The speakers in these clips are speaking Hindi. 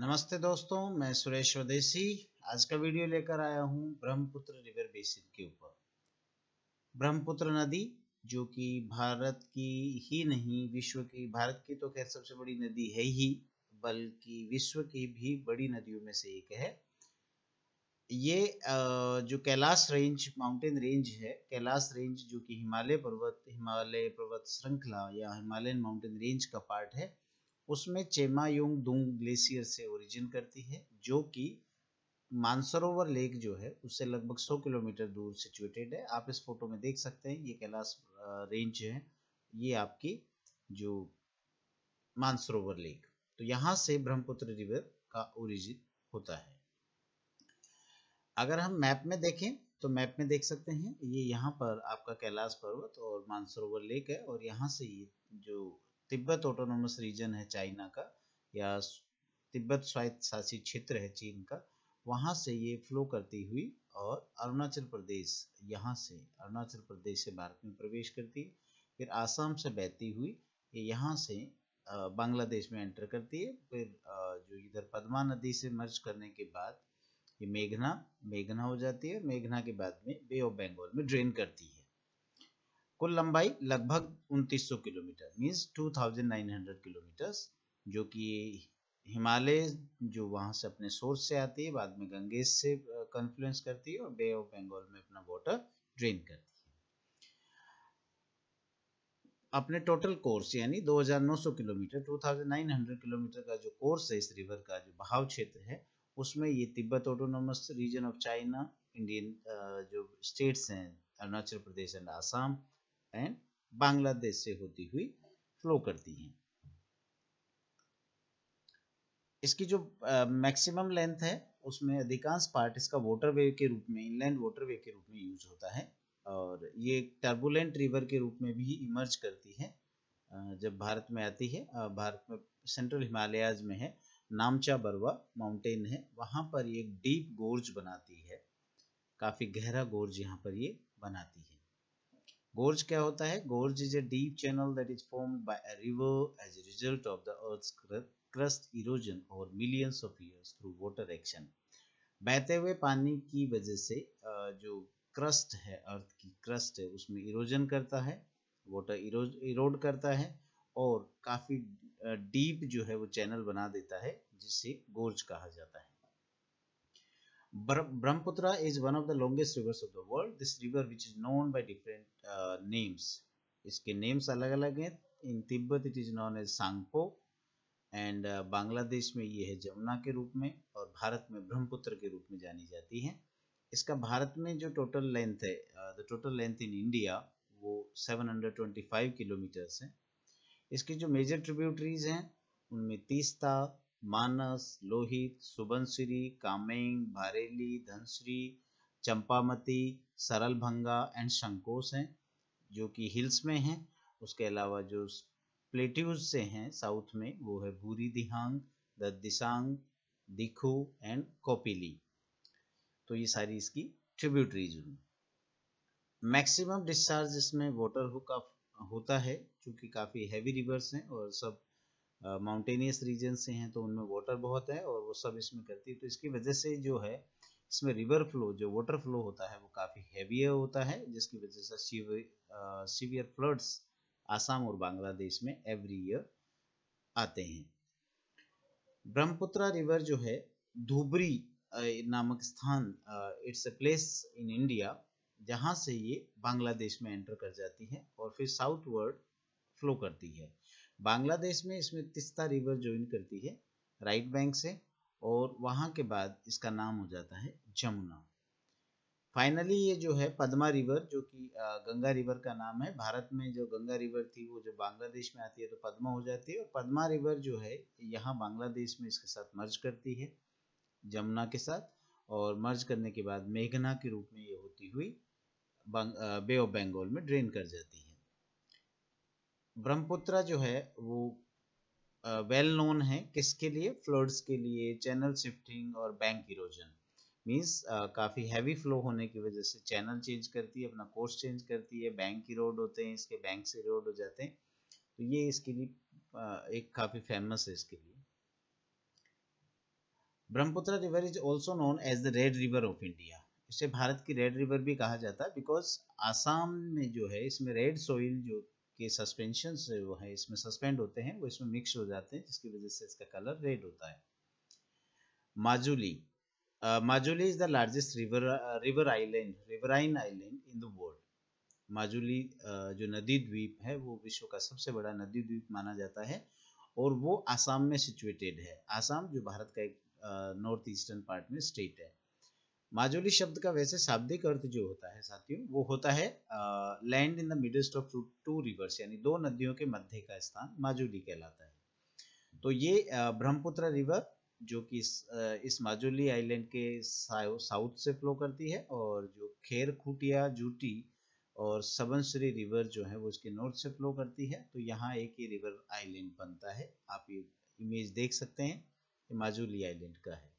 नमस्ते दोस्तों मैं सुरेश स्वदेशी आज का वीडियो लेकर आया हूँ ब्रह्मपुत्र रिवर बेसिन के ऊपर ब्रह्मपुत्र नदी जो कि भारत की ही नहीं विश्व की भारत की तो खैर सबसे बड़ी नदी है ही बल्कि विश्व की भी बड़ी नदियों में से एक है ये जो कैलाश रेंज माउंटेन रेंज है कैलाश रेंज जो कि हिमालय पर्वत हिमालय पर्वत श्रृंखला या हिमालयन माउंटेन रेंज का पार्ट है उसमें चेमायोंग दुंग ग्लेशियर से ओरिजिन करती है जो कि मानसरोवर लेक जो है उससे लगभग 100 किलोमीटर दूर सिचुएटेड है आप इस फोटो में देख सकते हैं ये कैलाश रेंज है ये आपकी जो मानसरोवर लेक तो यहाँ से ब्रह्मपुत्र रिवर का ओरिजिन होता है अगर हम मैप में देखें तो मैप में देख सकते हैं ये यहाँ पर आपका कैलाश पर्वत और मानसरोवर लेक है और यहाँ से ये जो तिब्बत ऑटोनोमस रीजन है चाइना का या तिब्बत स्वायत्त शासित क्षेत्र है चीन का वहां से ये फ्लो करती हुई और अरुणाचल प्रदेश यहाँ से अरुणाचल प्रदेश से भारत में प्रवेश करती है फिर आसाम से बहती हुई ये यहाँ से बांग्लादेश में एंटर करती है फिर जो इधर पदमा नदी से मर्ज करने के बाद ये मेघना मेघना हो जाती है मेघना के बाद में बे ऑफ बंगाल में ड्रेन करती है कुल लंबाई लगभग 2900 किलोमीटर मीन्स 2900 किलोमीटर जो कि हिमालय जो वहां से अपने सोर्स से आती है बाद में गंगेस से कन्फ्लुएंस करती है और बे ऑफ बंगाल में अपना वाटर ड्रेन करती है अपने टोटल कोर्स यानी 2900 किलोमीटर 2900 किलोमीटर का जो कोर्स है इस रिवर का जो बहाव क्षेत्र है उसमें ये Tibet autonomous region of China Indian जो स्टेट्स हैं अरुणाचल प्रदेश एंड आसाम एंड बांग्लादेश से होती हुई फ्लो करती हैं इसकी जो मैक्सिमम लेंथ है उसमें अधिकांश पार्ट इसका वाटर वेव के रूप में इनलैंड वाटर वेव के रूप में यूज होता है और ये टर्बुलेंट रिवर के रूप में भी इमर्ज करती है जब भारत में आती है भारत में सेंट्रल हिमालयाज में है नामचा बरवा माउंटेन है वहाँ पर ये डीप गोर्ज बनाती है काफ़ी गहरा गोर्ज यहाँ पर ये बनाती है गोर्ज क्या होता है gorge is a deep channel that is formed by a river as a result of the earth's crust erosion over millions of years through water action बहते हुए पानी की वजह से जो क्रस्ट है अर्थ की क्रस्ट है उसमें इरोजन करता है वाटर इरोड करता है और काफी डीप जो है वो चैनल बना देता है जिसे गोर्ज कहा जाता है Brahmaputra is one of the longest rivers of the world this river which is known by different names इसके नेम्स अलग अलग हैं in Tibet it is known as Tsangpo and Bangladesh में ये है जमुना के रूप में और भारत में ब्रह्मपुत्र के रूप में जानी जाती है इसका भारत में जो टोटल लेंथ है the total length in India वो 725 किलोमीटर्स हैं इसके जो मेजर ट्रिब्यूटरीज हैं उनमें तीस्ता मानस लोहित सुबनसिरी कामेंग भारेली धनश्री चंपामती सरलभंगा एंड शंकोस हैं जो कि हिल्स में है उसके अलावा जो प्लेट्यूज से हैं साउथ में वो है भूरी दिहांग द दिसांग दिखू एंड कोपिली तो ये सारी इसकी ट्रिब्यूटरीज हुई मैक्सिमम डिस्चार्ज इसमें वाटर हो का होता है क्योंकि काफ़ी हैवी रिवर्स हैं और सब माउंटेनियस रीजन से हैं तो उनमें वाटर बहुत है और वो सब इसमें करती है तो इसकी वजह से जो है इसमें रिवर फ्लो जो वाटर फ्लो होता है वो काफ़ी हैवियर होता है जिसकी वजह से सीवियर फ्लड्स आसाम और बांग्लादेश में एवरी ईयर आते हैं ब्रह्मपुत्रा रिवर जो है धुबरी नामक स्थान it's a place in India जहां से ये बांग्लादेश में एंटर कर जाती है और फिर साउथ वर्ड फ्लो करती है बांग्लादेश में इसमें तिस्ता रिवर ज्वाइन करती है राइट बैंक से और वहाँ के बाद इसका नाम हो जाता है जमुना फाइनली ये जो है पद्मा रिवर जो कि गंगा रिवर का नाम है भारत में जो गंगा रिवर थी वो जो बांग्लादेश में आती है तो पद्मा हो जाती है और पद्मा रिवर जो है यहाँ बांग्लादेश में इसके साथ मर्ज करती है जमुना के साथ और मर्ज करने के बाद मेघना के रूप में ये होती हुई बे ऑफ बंगाल में ड्रेन कर जाती है ब्रह्मपुत्रा जो है वो वेल नोन है किसके लिए फ्लड्स के लिए चैनल शिफ्टिंग और बैंक इरोजन मीन्स uh, काफ़ी हैवी फ्लो होने की वजह से चैनल चेंज करती है अपना कोर्स चेंज करती है बैंक इरोड होते हैं इसके बैंक से इरोड हो जाते हैं तो ये इसके लिए uh, एक काफ़ी फेमस है इसके लिए Brahmaputra river is also known as the red river of India इसे भारत की रेड रिवर भी कहा जाता है बिकॉज आसाम में जो है इसमें रेड सोइल जो के सस्पेंशन जो है इसमें सस्पेंड होते हैं वो इसमें मिक्स हो जाते हैं जिसकी वजह से इसका कलर रेड होता है Majuli Majuli is the largest river river island riverine island in the world Majuli जो नदी द्वीप है वो विश्व का सबसे बड़ा नदी द्वीप माना जाता है और वो आसाम में सिचुएटेड है आसाम जो भारत का एक नॉर्थ ईस्टर्न पार्ट में स्टेट है माजोली शब्द का वैसे शाब्दिक अर्थ जो होता है साथियों वो होता है land in the midst of two rivers यानी दो नदियों के मध्य का स्थान माजोली कहलाता है तो ये ब्रह्मपुत्र रिवर जो कि इस, इस माजोली आइलैंड के साउथ से फ्लो करती है और जो खेर खूटिया जूटी और सबनश्री रिवर जो है वो इसके नॉर्थ से फ्लो करती है तो यहाँ एक ही रिवर आइलैंड बनता है आप ये इमेज देख सकते हैं ये माजोली आइलैंड का है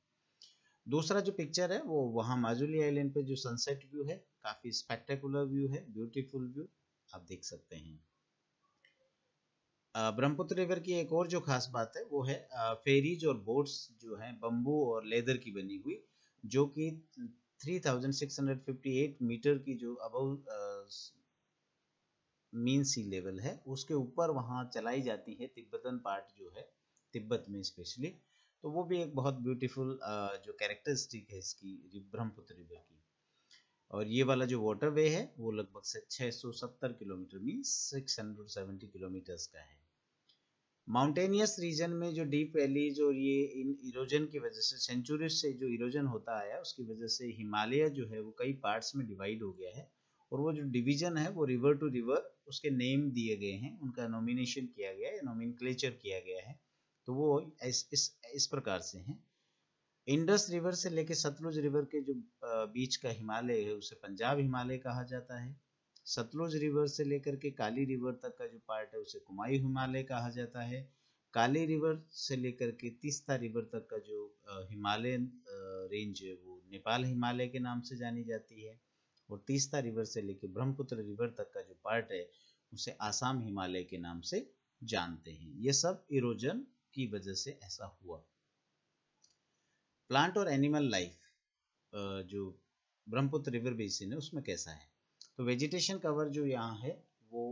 दूसरा जो पिक्चर है वो वहां माजुली आइलैंड पे जो सनसेट व्यू है काफ़ी स्पेक्टेकुलर व्यू है ब्यूटीफुल व्यू आप देख सकते हैं ब्रह्मपुत्र रिवर की एक और जो खास बात है वो है फेरीज और बोट्स जो है बंबू और लेदर की बनी हुई जो कि 3658 मीटर की जो अब मीन सी लेवल है उसके ऊपर वहां चलाई जाती है तिब्बतन पार्ट जो है तिब्बत में स्पेशली तो वो भी एक बहुत ब्यूटीफुल जो कैरेक्टरिस्टिक है इसकी ब्रह्मपुत्र रिवर की और ये वाला जो वाटर वे है वो लगभग से 670 किलोमीटर मीन 670 किलोमीटर्स का है माउंटेनियस रीजन में जो डीप वैली जो ये इन इरोजन की वजह से सेंचुरी से जो इरोजन होता आया उसकी वजह से हिमालय जो है वो कई पार्ट्स में डिवाइड हो गया है और वो जो डिवीजन है वो रिवर टू रिवर उसके नेम दिए गए हैं उनका नॉमिनेशन किया गया है नॉमिन किया गया है तो वो इस इस, इस प्रकार से हैं इंडस रिवर से लेके सतलुज रिवर के जो बीच का हिमालय है उसे पंजाब हिमालय कहा जाता है सतलुज रिवर से लेकर के काली रिवर तक का जो पार्ट है उसे कुमाई हिमालय कहा जाता है काली रिवर से लेकर के तीस्ता रिवर तक का जो हिमालय रेंज है वो नेपाल हिमालय के नाम से जानी जाती है और तीस्ता रिवर से लेकर ब्रह्मपुत्र रिवर तक का जो पार्ट है उसे आसाम हिमालय के नाम से जानते हैं ये सब इरोजन की वजह से ऐसा हुआ प्लांट और एनिमल लाइफ जो ब्रह्मपुत्र रिवर बेसिन है उसमें कैसा है तो वेजिटेशन कवर जो यहाँ है वो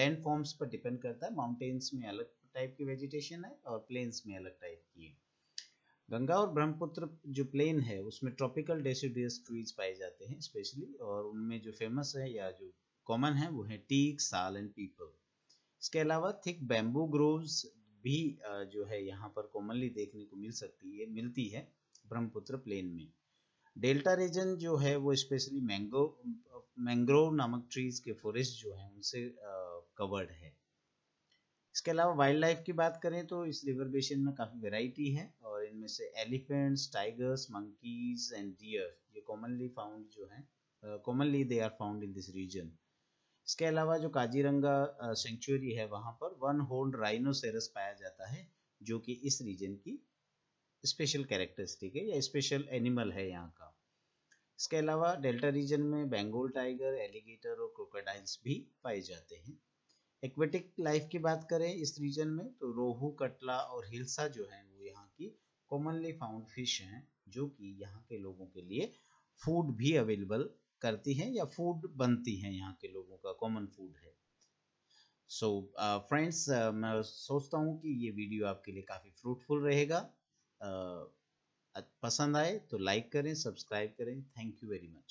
लैंड फॉर्म्स पर डिपेंड करता है माउंटेन्स में अलग टाइप की वेजिटेशन है और प्लेन्स में अलग टाइप की है गंगा और ब्रह्मपुत्र जो प्लेन है उसमें ट्रॉपिकल डेसिडियस ट्रीज पाए जाते हैं स्पेशली और उनमें जो फेमस है या जो कॉमन है वो है टीक साल एंड पीपल इसके अलावा थिक बैम्बू ग्रोव्स भी जो है यहाँ पर कॉमनली देखने को मिल सकती है मिलती है ब्रह्मपुत्र प्लेन में डेल्टा रीजन जो है वो स्पेशली मैंगो मैंग्रोव नामक ट्रीज के फॉरेस्ट जो है उनसे कवर्ड है इसके अलावा वाइल्ड लाइफ की बात करें तो इस रिवर बेसिन में काफ़ी वेराइटी है और इनमें से elephants tigers monkeys and deer ये कॉमनली फाउंड जो है commonly they are found in this region इसके अलावा जो काजीरंगा सेंचुरी है वहां पर वन होल्ड राइनोसेरस पाया जाता है जो कि इस रीजन की स्पेशल कैरेक्टरिस्टिक है या स्पेशल एनिमल है यहाँ का इसके अलावा डेल्टा रीजन में बेंगोल टाइगर एलिगेटर और क्रोकोडाइल्स भी पाए जाते हैं एक्वेटिक लाइफ की बात करें इस रीजन में तो रोहू कटला और हिल्सा जो है वो यहाँ की कॉमनली फाउंड फिश हैं जो कि यहाँ के लोगों के लिए फूड भी अवेलेबल करती हैं या फूड बनती हैं यहाँ के लोगों का कॉमन फूड है so so, friends uh, uh, मैं सोचता हूँ कि ये वीडियो आपके लिए काफ़ी फ्रूटफुल रहेगा uh, पसंद आए तो लाइक करें सब्सक्राइब करें थैंक यू वेरी मच